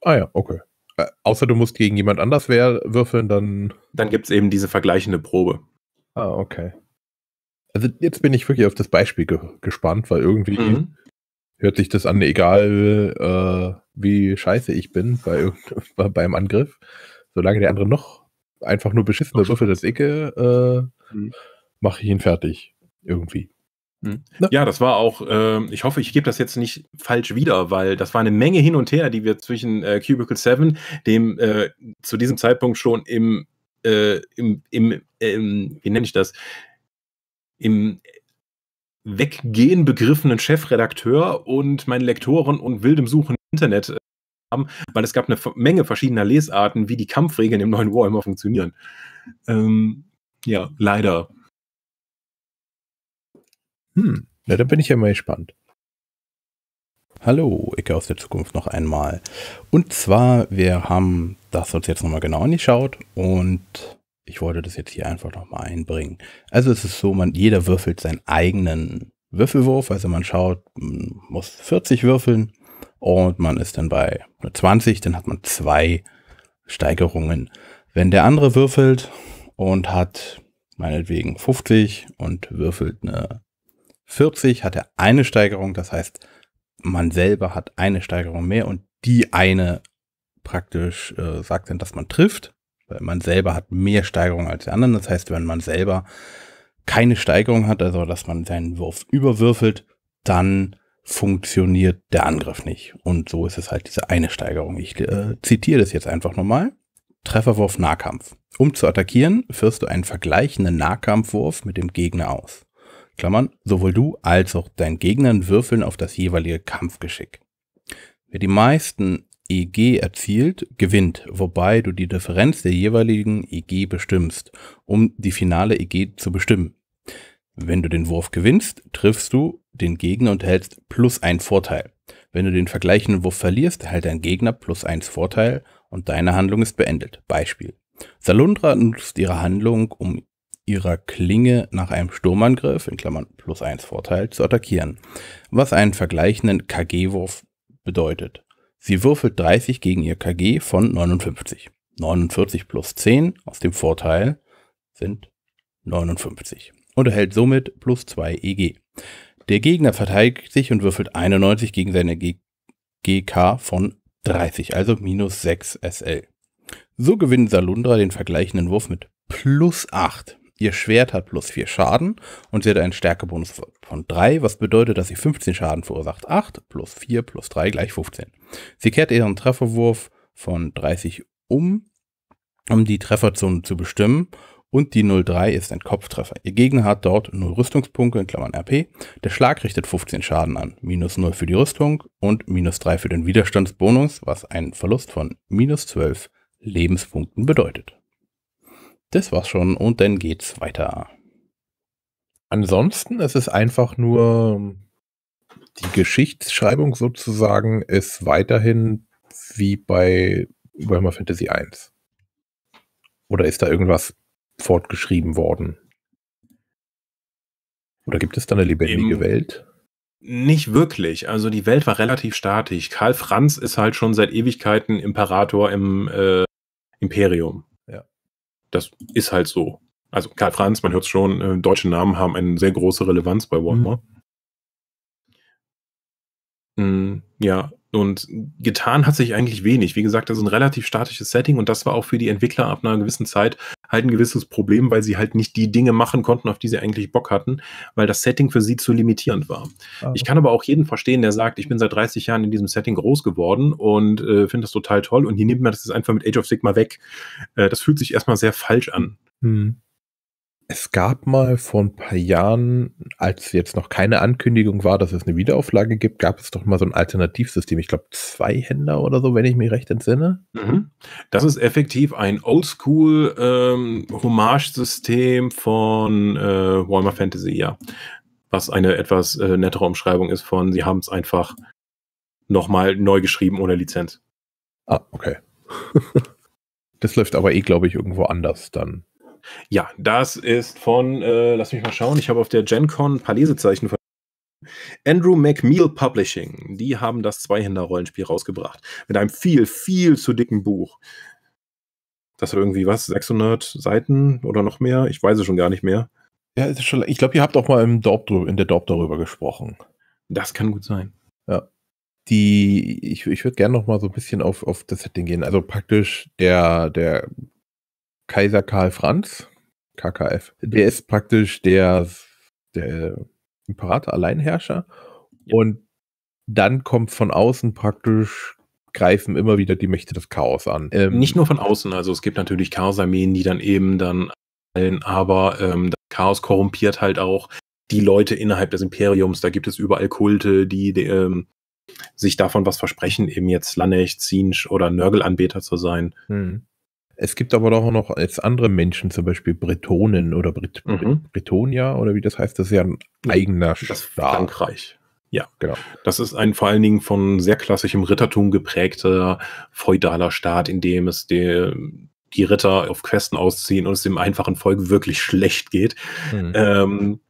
Ah ja, okay. Äh, außer du musst gegen jemand anders würfeln, dann. Dann gibt es eben diese vergleichende Probe. Ah, okay.
Also jetzt bin ich wirklich auf das Beispiel ge gespannt, weil irgendwie mhm. hört sich das an, egal äh, wie scheiße ich bin bei, beim Angriff. Solange der andere noch einfach nur beschissene Würfel das Ecke, äh, mhm.
mache ich ihn fertig. Irgendwie. Hm. Ne? Ja, das war auch, äh, ich hoffe, ich gebe das jetzt nicht falsch wieder, weil das war eine Menge hin und her, die wir zwischen äh, Cubicle 7, dem äh, zu diesem Zeitpunkt schon im, äh, im, im, im, ähm, wie nenne ich das, im Weggehen begriffenen Chefredakteur und meinen Lektoren und wildem Suchen im Internet äh, haben, weil es gab eine Menge verschiedener Lesarten, wie die Kampfregeln im neuen Warhammer funktionieren. Ähm, ja, leider.
Hm, na, da bin ich ja mal gespannt. Hallo, Ecke aus der Zukunft noch einmal. Und zwar, wir haben das uns jetzt nochmal genau angeschaut und ich wollte das jetzt hier einfach nochmal einbringen. Also es ist so, man, jeder würfelt seinen eigenen Würfelwurf. Also man schaut, man muss 40 würfeln und man ist dann bei 20, dann hat man zwei Steigerungen. Wenn der andere würfelt und hat meinetwegen 50 und würfelt eine 40 hat er eine Steigerung, das heißt, man selber hat eine Steigerung mehr und die eine praktisch äh, sagt dann, dass man trifft, weil man selber hat mehr Steigerung als die anderen. Das heißt, wenn man selber keine Steigerung hat, also dass man seinen Wurf überwürfelt, dann funktioniert der Angriff nicht. Und so ist es halt diese eine Steigerung. Ich äh, zitiere das jetzt einfach nochmal. Trefferwurf Nahkampf. Um zu attackieren, führst du einen vergleichenden Nahkampfwurf mit dem Gegner aus. Klammern, sowohl du als auch dein Gegner würfeln auf das jeweilige Kampfgeschick. Wer die meisten EG erzielt, gewinnt, wobei du die Differenz der jeweiligen EG bestimmst, um die finale EG zu bestimmen. Wenn du den Wurf gewinnst, triffst du den Gegner und hältst plus ein Vorteil. Wenn du den vergleichenden Wurf verlierst, hält dein Gegner plus eins Vorteil und deine Handlung ist beendet. Beispiel. Salundra nutzt ihre Handlung, um ihrer Klinge nach einem Sturmangriff, in Klammern plus 1 Vorteil, zu attackieren, was einen vergleichenden KG-Wurf bedeutet. Sie würfelt 30 gegen ihr KG von 59. 49 plus 10 aus dem Vorteil sind 59 und erhält somit plus 2 EG. Der Gegner verteidigt sich und würfelt 91 gegen seine G GK von 30, also minus 6 SL. So gewinnt Salundra den vergleichenden Wurf mit plus 8. Ihr Schwert hat plus 4 Schaden und sie hat einen Stärkebonus von 3, was bedeutet, dass sie 15 Schaden verursacht. 8 plus 4 plus 3 gleich 15. Sie kehrt ihren Trefferwurf von 30 um, um die Trefferzone zu bestimmen und die 03 ist ein Kopftreffer. Ihr Gegner hat dort 0 Rüstungspunkte, in Klammern RP. Der Schlag richtet 15 Schaden an. Minus 0 für die Rüstung und minus 3 für den Widerstandsbonus, was einen Verlust von minus 12 Lebenspunkten bedeutet. Das war's schon und dann geht's weiter. Ansonsten ist es einfach nur ähm, die Geschichtsschreibung
sozusagen ist weiterhin wie bei Warhammer Fantasy 1. Oder ist da irgendwas fortgeschrieben worden? Oder gibt es da eine lebendige Im, Welt? Nicht wirklich. Also die Welt war relativ statisch. Karl Franz ist halt schon seit Ewigkeiten Imperator im äh, Imperium. Das ist halt so. Also Karl Franz, man hört es schon, äh, deutsche Namen haben eine sehr große Relevanz bei Walmart. Mhm. Mm, ja, und getan hat sich eigentlich wenig. Wie gesagt, das ist ein relativ statisches Setting und das war auch für die Entwickler ab einer gewissen Zeit halt ein gewisses Problem, weil sie halt nicht die Dinge machen konnten, auf die sie eigentlich Bock hatten, weil das Setting für sie zu limitierend war. Ah. Ich kann aber auch jeden verstehen, der sagt, ich bin seit 30 Jahren in diesem Setting groß geworden und äh, finde das total toll und hier nimmt man das jetzt einfach mit Age of Sigma weg. Äh, das fühlt sich erstmal sehr falsch an.
Hm. Es gab mal vor ein paar Jahren, als jetzt noch keine Ankündigung war, dass es eine Wiederauflage gibt, gab es doch mal so ein Alternativsystem. Ich glaube, zwei Händler oder so, wenn ich mich recht entsinne. Mhm. Das ist
effektiv ein Oldschool ähm, Hommage-System von äh, Warhammer Fantasy, ja. Was eine etwas äh, nettere Umschreibung ist von, sie haben es einfach nochmal neu geschrieben ohne Lizenz. Ah, okay. das läuft aber eh, glaube ich, irgendwo anders dann. Ja, das ist von, äh, lass mich mal schauen, ich habe auf der GenCon ein paar Lesezeichen von Andrew McMeal Publishing. Die haben das Zweihänder-Rollenspiel rausgebracht. Mit einem viel, viel zu dicken Buch. Das hat irgendwie was, 600 Seiten oder noch mehr? Ich weiß es schon gar nicht mehr. Ja, schon, ich glaube, ihr habt auch mal im Dorp, in der Dorp darüber gesprochen. Das kann gut sein. Ja.
Die, ich, ich würde gerne noch mal so ein bisschen auf, auf das Setting gehen. Also praktisch der, der Kaiser Karl Franz, KKF, der ist praktisch der, der Imperator, Alleinherrscher. Ja. Und dann kommt von außen praktisch greifen immer wieder die Mächte des Chaos an. Ähm, Nicht nur von
außen, also es gibt natürlich Chaosarmeen, die dann eben dann aber ähm, das Chaos korrumpiert halt auch die Leute innerhalb des Imperiums. Da gibt es überall Kulte, die, die ähm, sich davon was versprechen, eben jetzt Lanech, Zinsch oder Nörgelanbeter zu sein. Mhm. Es gibt aber auch noch als andere Menschen, zum Beispiel Bretonen oder Brit mhm. Bretonia oder wie das heißt, das ist ja ein eigener das Staat. Frankreich. Ja, genau. Das ist ein vor allen Dingen von sehr klassischem Rittertum geprägter feudaler Staat, in dem es die, die Ritter auf Questen ausziehen und es dem einfachen Volk wirklich schlecht geht. Mhm. Ähm,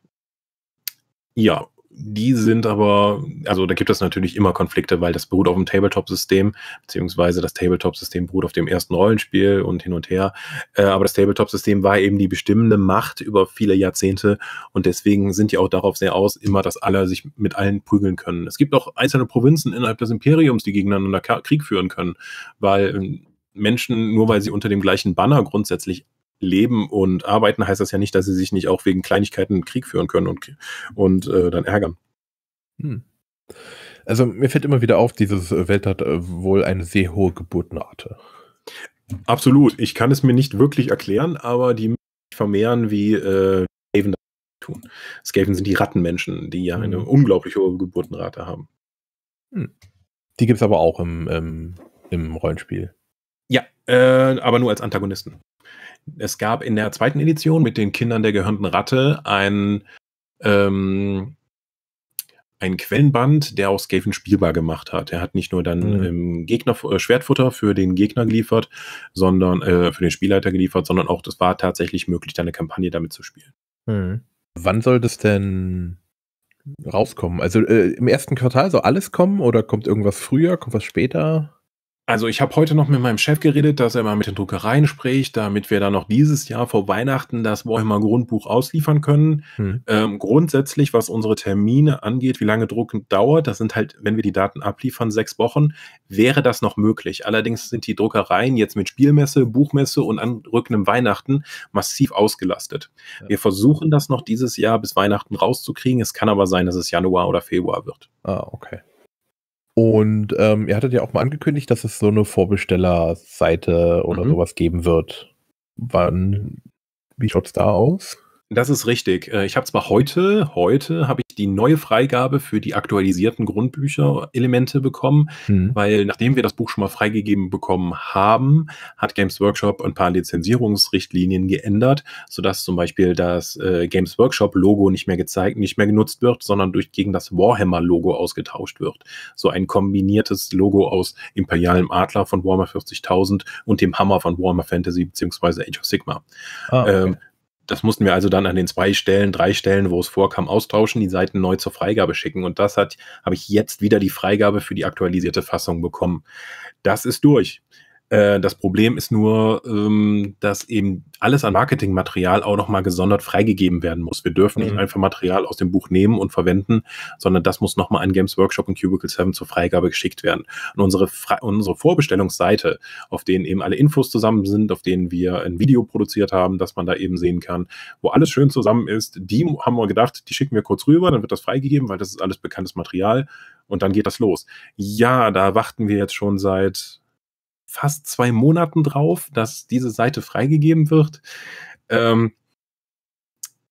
ja, die sind aber, also da gibt es natürlich immer Konflikte, weil das beruht auf dem Tabletop-System, beziehungsweise das Tabletop-System beruht auf dem ersten Rollenspiel und hin und her. Äh, aber das Tabletop-System war eben die bestimmende Macht über viele Jahrzehnte und deswegen sind die auch darauf sehr aus, immer, dass alle sich mit allen prügeln können. Es gibt auch einzelne Provinzen innerhalb des Imperiums, die gegeneinander Krieg führen können, weil ähm, Menschen, nur weil sie unter dem gleichen Banner grundsätzlich leben und arbeiten, heißt das ja nicht, dass sie sich nicht auch wegen Kleinigkeiten Krieg führen können und, und äh, dann ärgern. Hm. Also mir fällt immer wieder auf, dieses äh, Welt hat äh, wohl eine sehr hohe Geburtenrate. Absolut. Ich kann es mir nicht wirklich erklären, aber die vermehren wie äh, Skaven tun. Skaven sind die Rattenmenschen, die ja hm. eine mhm. unglaublich hohe Geburtenrate haben. Hm. Die gibt es aber auch im, ähm, im Rollenspiel. Ja, äh, aber nur als Antagonisten es gab in der zweiten Edition mit den Kindern der gehörnten Ratte ein, ähm, ein Quellenband, der auch Skaven spielbar gemacht hat. Er hat nicht nur dann mhm. Gegner, äh, Schwertfutter für den Gegner geliefert, sondern äh, für den Spielleiter geliefert, sondern auch, das war tatsächlich möglich, da eine Kampagne damit zu spielen.
Mhm. Wann soll das denn rauskommen? Also äh, im ersten Quartal soll alles kommen oder kommt irgendwas früher, kommt was später?
Also ich habe heute noch mit meinem Chef geredet, dass er mal mit den Druckereien spricht, damit wir dann noch dieses Jahr vor Weihnachten das Warhammer Grundbuch ausliefern können. Hm. Ähm, grundsätzlich, was unsere Termine angeht, wie lange Drucken dauert, das sind halt, wenn wir die Daten abliefern, sechs Wochen, wäre das noch möglich. Allerdings sind die Druckereien jetzt mit Spielmesse, Buchmesse und anrückendem Weihnachten massiv ausgelastet. Ja. Wir versuchen das noch dieses Jahr bis Weihnachten rauszukriegen. Es kann aber sein, dass es Januar oder Februar wird.
Ah, okay. Und ähm, ihr hattet ja auch mal angekündigt, dass es so eine Vorbestellerseite oder mhm. sowas geben wird. Wann, wie schaut's da aus?
Das ist richtig. Äh, ich habe zwar heute, heute habe ich die neue Freigabe für die aktualisierten Grundbücher-Elemente bekommen, mhm. weil nachdem wir das Buch schon mal freigegeben bekommen haben, hat Games Workshop ein paar Lizenzierungsrichtlinien geändert, sodass zum Beispiel das äh, Games Workshop-Logo nicht mehr gezeigt, nicht mehr genutzt wird, sondern durch gegen das Warhammer-Logo ausgetauscht wird. So ein kombiniertes Logo aus Imperialem Adler von Warhammer 40.000 und dem Hammer von Warhammer Fantasy bzw. Age of Sigma. Ah, okay. ähm, das mussten wir also dann an den zwei Stellen, drei Stellen, wo es vorkam, austauschen, die Seiten neu zur Freigabe schicken. Und das hat, habe ich jetzt wieder die Freigabe für die aktualisierte Fassung bekommen. Das ist durch. Äh, das Problem ist nur, ähm, dass eben alles an Marketingmaterial auch nochmal gesondert freigegeben werden muss. Wir dürfen mhm. nicht einfach Material aus dem Buch nehmen und verwenden, sondern das muss nochmal an Games Workshop und Cubicle 7 zur Freigabe geschickt werden. Und unsere, Fre unsere Vorbestellungsseite, auf denen eben alle Infos zusammen sind, auf denen wir ein Video produziert haben, das man da eben sehen kann, wo alles schön zusammen ist, die haben wir gedacht, die schicken wir kurz rüber, dann wird das freigegeben, weil das ist alles bekanntes Material und dann geht das los. Ja, da warten wir jetzt schon seit fast zwei Monaten drauf, dass diese Seite freigegeben wird. Ähm,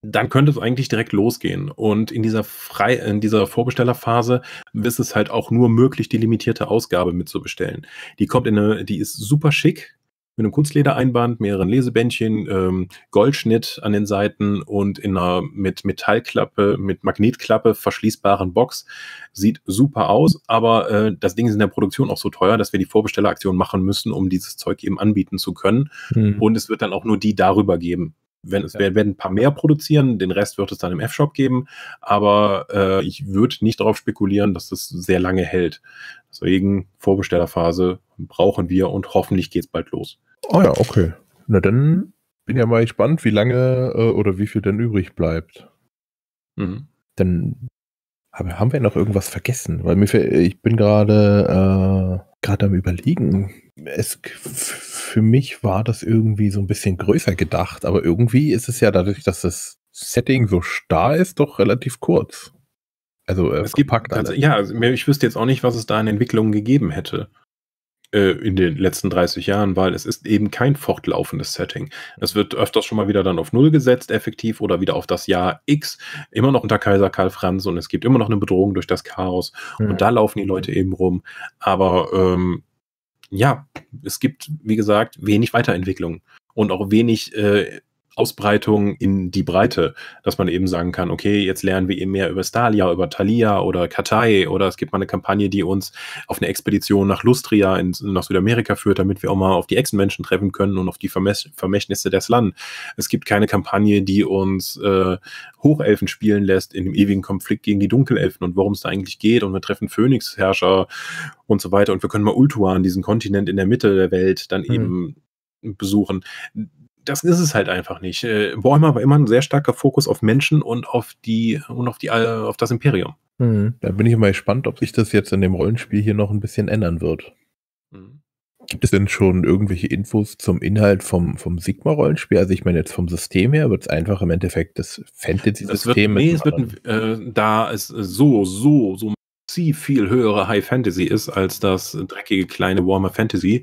dann könnte es eigentlich direkt losgehen. Und in dieser, Frei in dieser Vorbestellerphase ist es halt auch nur möglich, die limitierte Ausgabe mitzubestellen. Die kommt in eine, die ist super schick, mit einem Kunstledereinband, mehreren Lesebändchen, ähm, Goldschnitt an den Seiten und in einer mit Metallklappe, mit Magnetklappe verschließbaren Box. Sieht super aus, aber äh, das Ding ist in der Produktion auch so teuer, dass wir die Vorbestelleraktion machen müssen, um dieses Zeug eben anbieten zu können. Mhm. Und es wird dann auch nur die darüber geben. Wenn es ja. werden ein paar mehr produzieren, den Rest wird es dann im F-Shop geben, aber äh, ich würde nicht darauf spekulieren, dass das sehr lange hält. Deswegen Vorbestellerphase brauchen wir und hoffentlich geht es bald los. Ah
ja, okay. Na dann bin ja mal gespannt, wie lange äh, oder wie viel denn übrig bleibt. Mhm. Dann aber haben wir noch irgendwas vergessen? Weil mir ich bin gerade äh, gerade am überlegen. Es für mich war das irgendwie so ein bisschen größer gedacht, aber irgendwie ist es ja dadurch, dass das Setting
so starr ist, doch relativ kurz. Also äh, es gibt, gepackt Also, ja, also, ich wüsste jetzt auch nicht, was es da in Entwicklungen gegeben hätte. Äh, in den letzten 30 Jahren, weil es ist eben kein fortlaufendes Setting. Es wird öfters schon mal wieder dann auf Null gesetzt, effektiv, oder wieder auf das Jahr X, immer noch unter Kaiser Karl Franz und es gibt immer noch eine Bedrohung durch das Chaos mhm. und da laufen die Leute eben rum. Aber ähm, ja, es gibt, wie gesagt, wenig Weiterentwicklung und auch wenig äh, Ausbreitung in die Breite, dass man eben sagen kann, okay, jetzt lernen wir eben mehr über Stalia, über Thalia oder Katai oder es gibt mal eine Kampagne, die uns auf eine Expedition nach Lustria in, nach Südamerika führt, damit wir auch mal auf die Echsenmenschen treffen können und auf die Vermäch Vermächtnisse des Land. Es gibt keine Kampagne, die uns äh, Hochelfen spielen lässt in dem ewigen Konflikt gegen die Dunkelelfen und worum es da eigentlich geht und wir treffen Phönixherrscher und so weiter und wir können mal Ultuan, diesen Kontinent in der Mitte der Welt, dann hm. eben besuchen das ist es halt einfach nicht. Äh, Warhammer war immer ein sehr starker Fokus auf Menschen und auf die und auf die äh, auf das Imperium. Mhm. Da bin ich mal gespannt, ob sich das jetzt in dem
Rollenspiel hier noch ein bisschen ändern wird. Mhm. Gibt es denn schon irgendwelche Infos zum Inhalt vom, vom Sigma-Rollenspiel? Also ich meine jetzt vom System her wird es einfach im Endeffekt das Fantasy-System.
Nee, es wird, äh, da es so, so, so massiv viel höhere High Fantasy ist als das dreckige kleine Warmer Fantasy,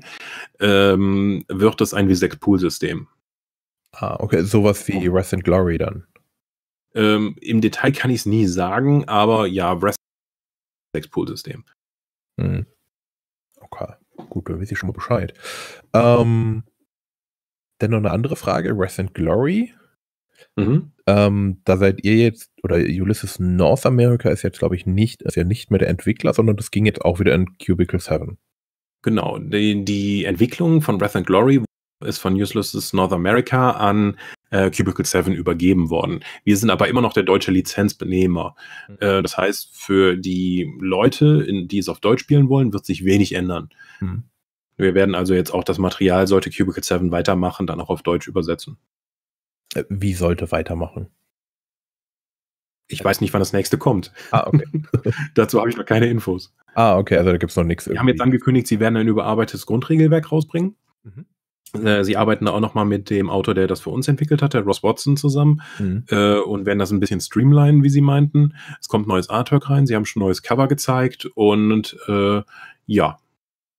ähm, wird es ein v 6 pool system Ah, okay, sowas wie Wrath oh. and Glory dann. Ähm, Im Detail kann ich es nie sagen, aber ja, Wrath 6 Pool-System. Hm. Okay, gut, dann weiß ich schon mal Bescheid. Ähm, dann noch eine andere Frage, Wrath and Glory. Mhm. Ähm, da seid ihr jetzt, oder Ulysses North America ist jetzt, glaube ich, nicht, ist ja nicht mehr der Entwickler, sondern das ging jetzt auch wieder in Cubicle 7. Genau, die, die Entwicklung von Breath and Glory ist von Useless North America an äh, Cubicle 7 übergeben worden. Wir sind aber immer noch der deutsche Lizenznehmer. Mhm. Äh, das heißt, für die Leute, in, die es auf Deutsch spielen wollen, wird sich wenig ändern. Mhm. Wir werden also jetzt auch das Material, sollte Cubicle 7 weitermachen, dann auch auf Deutsch übersetzen. Äh, wie sollte weitermachen? Ich weiß nicht, wann das nächste kommt. Ah, okay. Dazu habe ich noch keine Infos. Ah, okay, also da gibt es noch nichts. Wir haben jetzt angekündigt, sie werden ein überarbeitetes Grundregelwerk rausbringen. Mhm. Äh, sie arbeiten da auch nochmal mit dem Autor, der das für uns entwickelt hat, der Ross Watson zusammen mhm. äh, und werden das ein bisschen streamlinen, wie Sie meinten. Es kommt neues Artwork rein, Sie haben schon neues Cover gezeigt und äh, ja,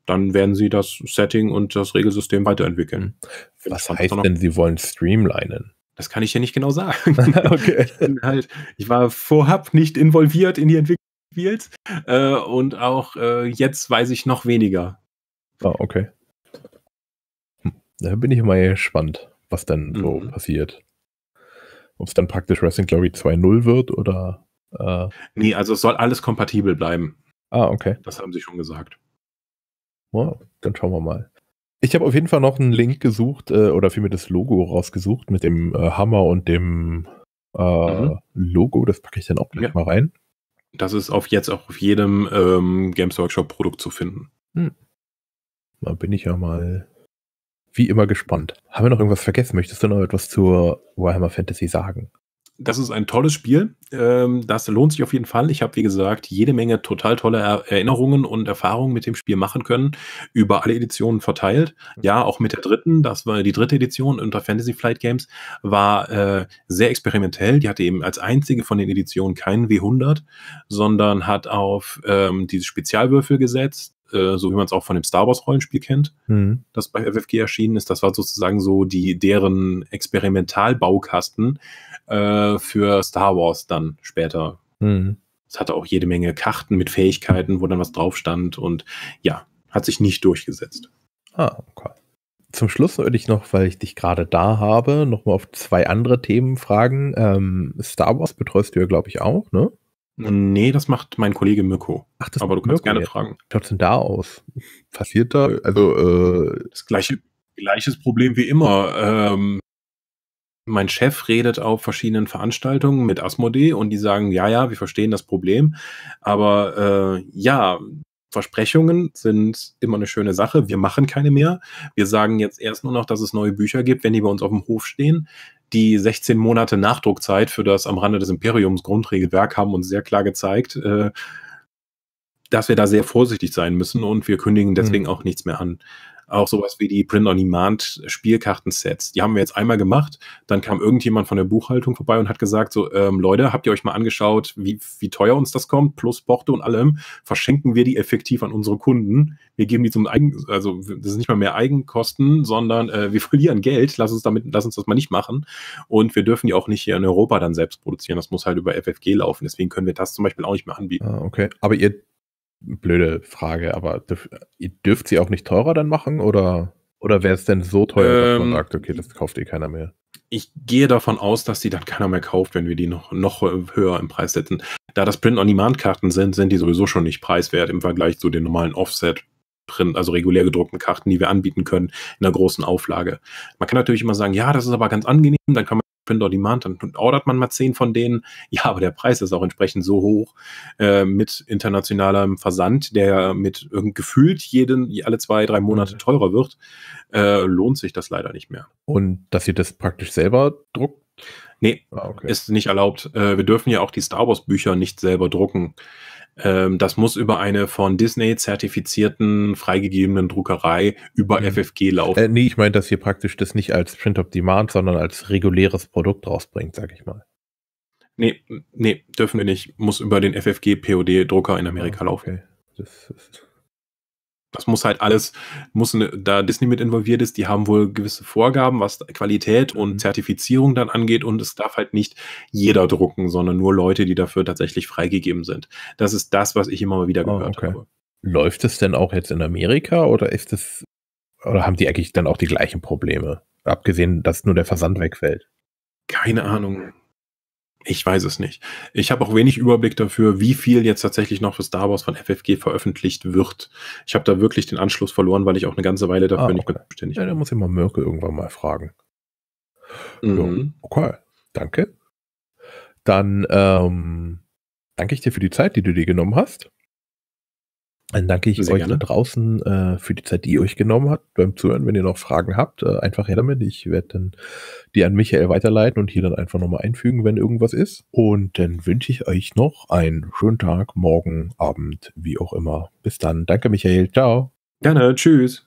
dann werden Sie das Setting und das Regelsystem weiterentwickeln. Mhm. Was heißt denn, Sie wollen streamlinen? Das kann ich ja nicht genau sagen. okay. ich, halt, ich war vorhab nicht involviert in die Entwicklung des Spiels äh, und auch äh, jetzt weiß ich noch weniger. Ah, okay. Da bin ich mal gespannt, was dann mhm. so passiert. Ob es dann praktisch Wrestling Glory 2.0 wird oder. Äh nee, also es soll alles kompatibel bleiben. Ah, okay. Das haben sie schon gesagt. Ja, dann schauen wir mal. Ich habe auf jeden Fall noch einen Link gesucht äh, oder vielmehr das Logo rausgesucht mit dem äh, Hammer und dem äh, mhm. Logo. Das packe ich dann auch gleich ja. mal rein. Das ist auf jetzt auch auf jedem ähm, Games Workshop Produkt zu finden. Hm. Da bin ich ja mal wie immer
gespannt. Haben wir noch irgendwas vergessen? Möchtest du noch etwas zur Warhammer Fantasy sagen?
Das ist ein tolles Spiel. Ähm, das lohnt sich auf jeden Fall. Ich habe, wie gesagt, jede Menge total tolle Erinnerungen und Erfahrungen mit dem Spiel machen können, über alle Editionen verteilt. Ja, auch mit der dritten, das war die dritte Edition unter Fantasy Flight Games, war äh, sehr experimentell. Die hatte eben als einzige von den Editionen keinen W100, sondern hat auf ähm, diese Spezialwürfel gesetzt, äh, so wie man es auch von dem Star Wars Rollenspiel kennt, mhm. das bei FFG erschienen ist. Das war sozusagen so die deren Experimentalbaukasten äh, für Star Wars dann später. Mhm. Es hatte auch jede Menge Karten mit Fähigkeiten, wo dann was drauf stand und ja, hat sich nicht durchgesetzt.
Ah, okay. Zum Schluss würde ich noch, weil ich dich gerade da habe, nochmal auf zwei andere Themen fragen. Ähm, Star Wars betreust du ja, glaube ich, auch, ne? Nee, das macht mein Kollege Mirko. Ach, das Aber du kannst Mirko gerne jetzt. fragen.
Wie schaut denn da aus? Passiert da? Also, äh das gleiche, gleiches Problem wie immer. Ähm, mein Chef redet auf verschiedenen Veranstaltungen mit Asmodee und die sagen, ja, ja, wir verstehen das Problem. Aber äh, ja, Versprechungen sind immer eine schöne Sache. Wir machen keine mehr. Wir sagen jetzt erst nur noch, dass es neue Bücher gibt, wenn die bei uns auf dem Hof stehen die 16 Monate Nachdruckzeit für das am Rande des Imperiums Grundregelwerk haben uns sehr klar gezeigt, äh, dass wir da sehr vorsichtig sein müssen und wir kündigen deswegen mhm. auch nichts mehr an. Auch sowas wie die Print-on-Demand-Spielkartensets. Die haben wir jetzt einmal gemacht. Dann kam irgendjemand von der Buchhaltung vorbei und hat gesagt: So, ähm, Leute, habt ihr euch mal angeschaut, wie, wie teuer uns das kommt, plus Porto und allem? Verschenken wir die effektiv an unsere Kunden. Wir geben die zum Eigen, also das ist nicht mal mehr Eigenkosten, sondern äh, wir verlieren Geld. Lass uns damit, lass uns das mal nicht machen. Und wir dürfen die auch nicht hier in Europa dann selbst produzieren. Das muss halt über FFG laufen. Deswegen können wir das zum Beispiel auch nicht mehr anbieten. Ah, okay. Aber ihr blöde Frage, aber ihr dürft sie auch nicht teurer dann machen oder, oder wäre es denn so teuer, ähm, dass man ähm, sagt, okay, das kauft eh keiner mehr? Ich gehe davon aus, dass die dann keiner mehr kauft, wenn wir die noch, noch höher im Preis setzen. Da das Print-on-Demand-Karten sind, sind die sowieso schon nicht preiswert im Vergleich zu den normalen Offset. Print, also regulär gedruckten Karten, die wir anbieten können in einer großen Auflage. Man kann natürlich immer sagen, ja, das ist aber ganz angenehm, dann kann man Print on Demand, dann ordert man mal zehn von denen. Ja, aber der Preis ist auch entsprechend so hoch äh, mit internationalem Versand, der mit äh, gefühlt jeden, alle zwei, drei Monate mhm. teurer wird, äh, lohnt sich das leider nicht mehr. Und dass ihr das praktisch selber druckt? Nee, ah, okay. ist nicht erlaubt. Äh, wir dürfen ja auch die Star Wars Bücher nicht selber drucken. Ähm, das muss über eine von Disney zertifizierten, freigegebenen Druckerei über mhm. FFG laufen. Äh, nee, ich meine, dass ihr praktisch das nicht als Print of Demand, sondern als reguläres Produkt rausbringt, sag ich mal. Nee, nee, dürfen wir nicht. Muss über den FFG-POD-Drucker in ah, Amerika ah, okay. laufen. Das ist das muss halt alles, muss eine, da Disney mit involviert ist, die haben wohl gewisse Vorgaben, was Qualität und mhm. Zertifizierung dann angeht und es darf halt nicht jeder drucken, sondern nur Leute, die dafür tatsächlich freigegeben sind. Das ist das, was ich immer mal wieder ah, gehört oh, okay. habe.
Läuft es denn auch jetzt in Amerika oder ist es, oder haben die eigentlich dann auch die gleichen Probleme? Abgesehen, dass nur der Versand wegfällt. Keine Ahnung. Ich
weiß es nicht. Ich habe auch wenig Überblick dafür, wie viel jetzt tatsächlich noch für Star Wars von FFG veröffentlicht wird. Ich habe da wirklich den Anschluss verloren, weil ich auch eine ganze Weile dafür ah, okay. nicht zuständig bin. Ja, da muss ich mal Mirko irgendwann mal fragen. Mhm. Ja, okay, danke. Dann ähm, danke ich dir für die Zeit, die du dir genommen hast. Dann danke ich Sehr euch gerne. da draußen äh, für die Zeit, die ihr euch genommen habt beim Zuhören. Wenn ihr noch Fragen habt, äh, einfach
her damit. Ich werde dann die an Michael weiterleiten und hier dann einfach nochmal einfügen, wenn irgendwas ist. Und dann wünsche ich euch noch einen schönen Tag, morgen, Abend, wie auch immer. Bis dann. Danke, Michael. Ciao.
Gerne. Tschüss.